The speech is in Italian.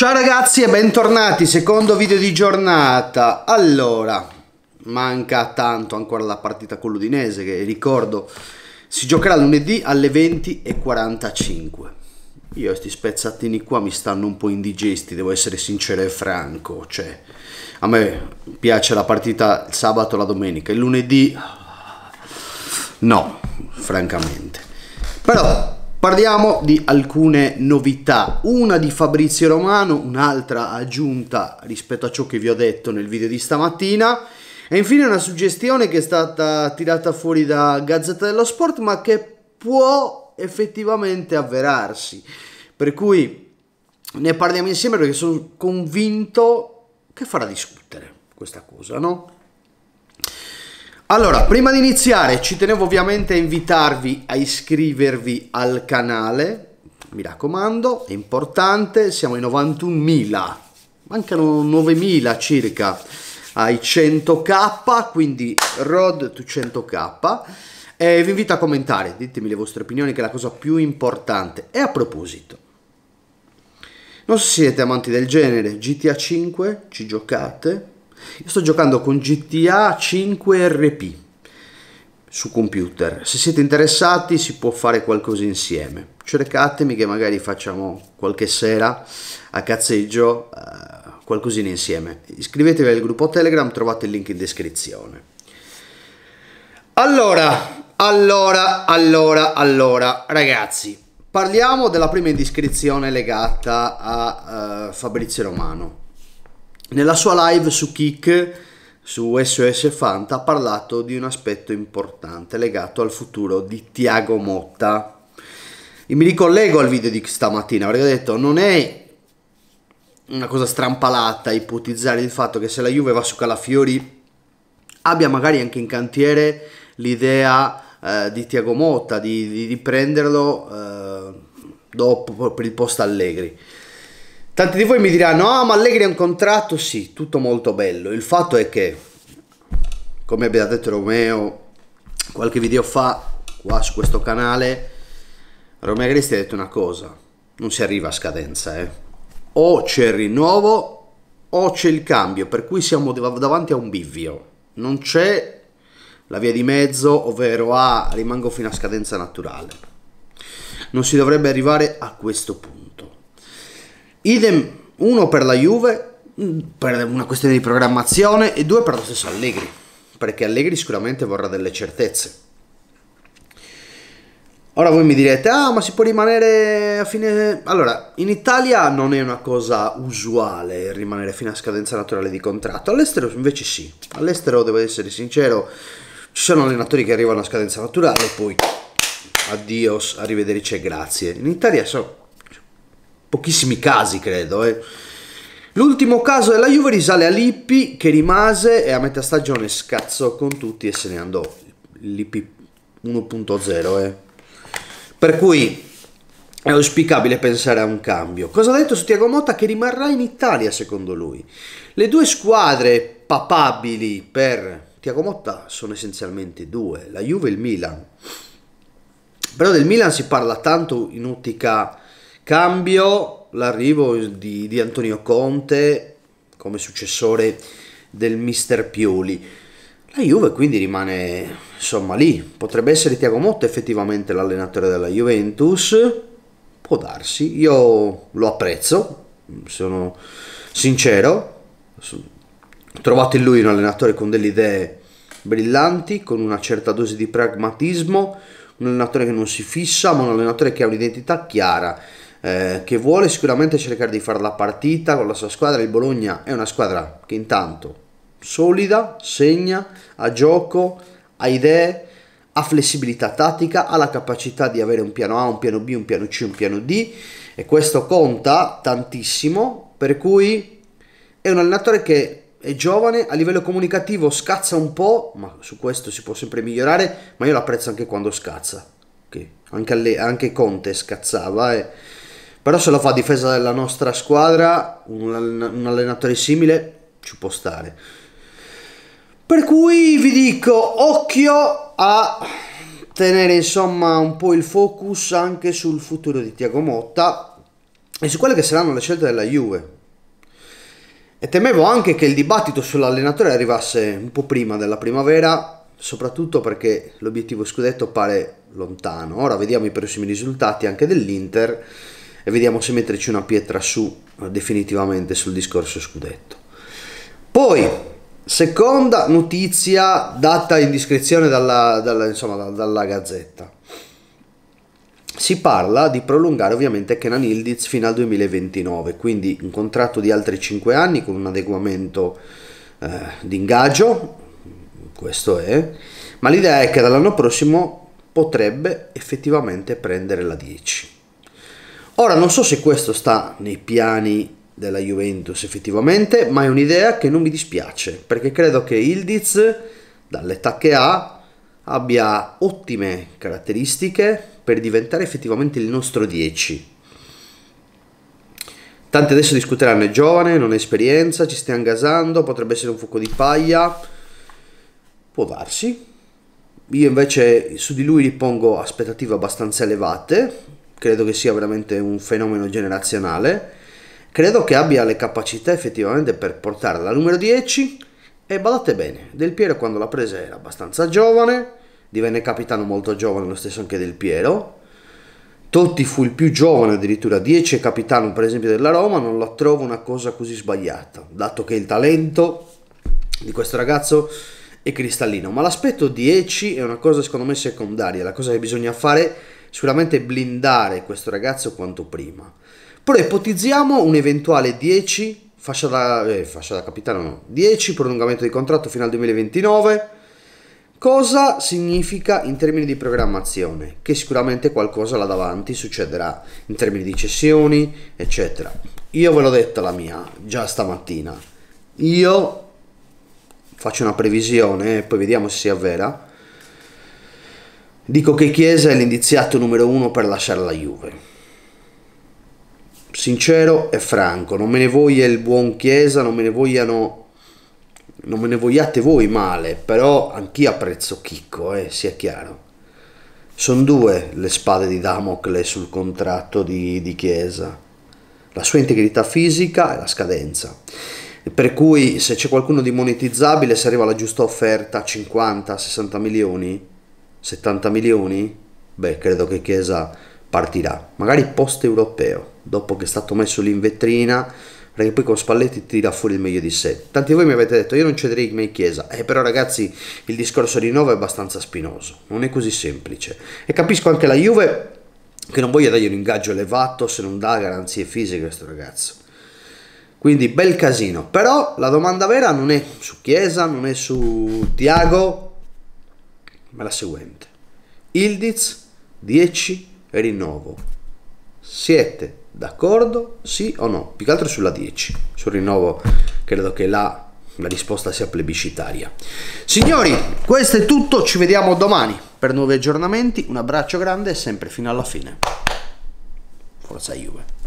Ciao ragazzi e bentornati, secondo video di giornata. Allora, manca tanto ancora la partita con l'Udinese che ricordo si giocherà lunedì alle 20.45. Io questi spezzatini qua mi stanno un po' indigesti, devo essere sincero e franco, cioè a me piace la partita il sabato e la domenica, il lunedì no, francamente. Però Parliamo di alcune novità, una di Fabrizio Romano, un'altra aggiunta rispetto a ciò che vi ho detto nel video di stamattina e infine una suggestione che è stata tirata fuori da Gazzetta dello Sport ma che può effettivamente avverarsi. Per cui ne parliamo insieme perché sono convinto che farà discutere questa cosa, no? Allora, prima di iniziare ci tenevo ovviamente a invitarvi a iscrivervi al canale, mi raccomando, è importante, siamo ai 91.000, mancano 9.000 circa ai 100k, quindi road to 100k. E vi invito a commentare, ditemi le vostre opinioni che è la cosa più importante. E a proposito, non so se siete amanti del genere, GTA 5 ci giocate? Io sto giocando con GTA 5 RP su computer. Se siete interessati si può fare qualcosa insieme. Cercatemi che magari facciamo qualche sera a cazzeggio eh, qualcosina insieme. Iscrivetevi al gruppo Telegram, trovate il link in descrizione. Allora, allora, allora, allora, ragazzi, parliamo della prima indiscrezione legata a eh, Fabrizio Romano. Nella sua live su Kick, su SOS Fanta, ha parlato di un aspetto importante legato al futuro di Tiago Motta. E mi ricollego al video di stamattina perché ho detto non è una cosa strampalata ipotizzare il fatto che se la Juve va su Calafiori abbia magari anche in cantiere l'idea eh, di Tiago Motta, di, di, di prenderlo eh, dopo per il post Allegri. Tanti di voi mi diranno, ah ma Allegri ha un contratto, sì, tutto molto bello. Il fatto è che, come abbiamo detto Romeo qualche video fa, qua su questo canale, Romeo Cristi ha detto una cosa, non si arriva a scadenza, eh. O c'è il rinnovo o c'è il cambio, per cui siamo davanti a un bivio. Non c'è la via di mezzo, ovvero a ah, rimango fino a scadenza naturale. Non si dovrebbe arrivare a questo punto. Idem uno per la Juve, per una questione di programmazione, e due per lo stesso Allegri, perché Allegri sicuramente vorrà delle certezze. Ora voi mi direte, ah ma si può rimanere a fine... Allora, in Italia non è una cosa usuale rimanere fino a scadenza naturale di contratto, all'estero invece sì. All'estero, devo essere sincero, ci sono allenatori che arrivano a scadenza naturale e poi addios, arrivederci e grazie. In Italia so, pochissimi casi credo. Eh. L'ultimo caso della Juve risale a Lippi che rimase e a metà stagione scazzò con tutti e se ne andò. Lippi 1.0. Eh. Per cui è auspicabile pensare a un cambio. Cosa ha detto su Tiago Motta che rimarrà in Italia secondo lui? Le due squadre papabili per Tiago Motta sono essenzialmente due, la Juve e il Milan. Però del Milan si parla tanto in ottica cambio l'arrivo di, di Antonio Conte come successore del mister Pioli. La Juve quindi rimane insomma lì, potrebbe essere Tiago Motta effettivamente l'allenatore della Juventus, può darsi, io lo apprezzo, sono sincero, trovato in lui un allenatore con delle idee brillanti, con una certa dose di pragmatismo, un allenatore che non si fissa, ma un allenatore che ha un'identità chiara eh, che vuole sicuramente cercare di fare la partita con la sua squadra. Il Bologna è una squadra che intanto solida, segna, ha gioco, ha idee, ha flessibilità tattica, ha la capacità di avere un piano A, un piano B, un piano C, un piano D e questo conta tantissimo, per cui è un allenatore che è giovane, a livello comunicativo scazza un po', ma su questo si può sempre migliorare, ma io l'apprezzo anche quando scazza, okay. anche, alle, anche Conte scazzava e eh. Però se lo fa a difesa della nostra squadra, un allenatore simile ci può stare. Per cui vi dico occhio a tenere insomma un po' il focus anche sul futuro di Tiago Motta e su quelle che saranno le scelte della Juve. E temevo anche che il dibattito sull'allenatore arrivasse un po' prima della primavera, soprattutto perché l'obiettivo scudetto pare lontano. Ora vediamo i prossimi risultati anche dell'Inter e vediamo se metterci una pietra su eh, definitivamente sul discorso scudetto. Poi, seconda notizia data in discrezione dalla, dalla, insomma, dalla Gazzetta. Si parla di prolungare ovviamente Kenan Ildiz fino al 2029, quindi un contratto di altri 5 anni con un adeguamento eh, di ingaggio, questo è, ma l'idea è che dall'anno prossimo potrebbe effettivamente prendere la 10 Ora non so se questo sta nei piani della Juventus effettivamente, ma è un'idea che non mi dispiace, perché credo che Ildiz, dall'età che ha, abbia ottime caratteristiche per diventare effettivamente il nostro 10. Tanti adesso discuteranno, è giovane, non ha esperienza, ci stiamo gasando, potrebbe essere un fuoco di paglia, può darsi. Io invece su di lui ripongo aspettative abbastanza elevate, credo che sia veramente un fenomeno generazionale, credo che abbia le capacità effettivamente per portare la numero 10 e badate bene, Del Piero quando l'ha presa era abbastanza giovane, divenne capitano molto giovane lo stesso anche Del Piero, Totti fu il più giovane addirittura, 10 capitano per esempio della Roma, non la trovo una cosa così sbagliata, dato che il talento di questo ragazzo è cristallino, ma l'aspetto 10 è una cosa secondo me secondaria, la cosa che bisogna fare è sicuramente blindare questo ragazzo quanto prima. Però ipotizziamo un eventuale 10 fascia da, eh, fascia da capitano, no, 10 prolungamento di contratto fino al 2029. Cosa significa in termini di programmazione? Che sicuramente qualcosa là davanti succederà in termini di cessioni, eccetera. Io ve l'ho detta la mia già stamattina. Io faccio una previsione e poi vediamo se si avvera Dico che Chiesa è l'indiziato numero uno per lasciare la Juve. Sincero e franco, non me ne voglia il buon Chiesa, non me ne vogliano non me ne vogliate voi male, però anch'io apprezzo Chicco, eh, sia chiaro. Sono due le spade di Damocle sul contratto di, di, Chiesa, la sua integrità fisica e la scadenza. Per cui se c'è qualcuno di monetizzabile, se arriva la giusta offerta, 50-60 milioni, 70 milioni? Beh, credo che Chiesa partirà, magari post europeo, dopo che è stato messo lì in vetrina, perché poi con Spalletti tira fuori il meglio di sé. Tanti voi mi avete detto io non cederei mai Chiesa, eh, però ragazzi il discorso di Nova è abbastanza spinoso, non è così semplice. E capisco anche la Juve che non voglia dargli un ingaggio elevato se non dà garanzie fisiche a questo ragazzo. Quindi bel casino, però la domanda vera non è su Chiesa, non è su Tiago, ma la seguente. Ildiz 10 rinnovo. Siete d'accordo? Sì o no? Più che altro sulla 10. Sul rinnovo credo che la, la risposta sia plebiscitaria. Signori, questo è tutto, ci vediamo domani per nuovi aggiornamenti. Un abbraccio grande e sempre fino alla fine. Forza Juve.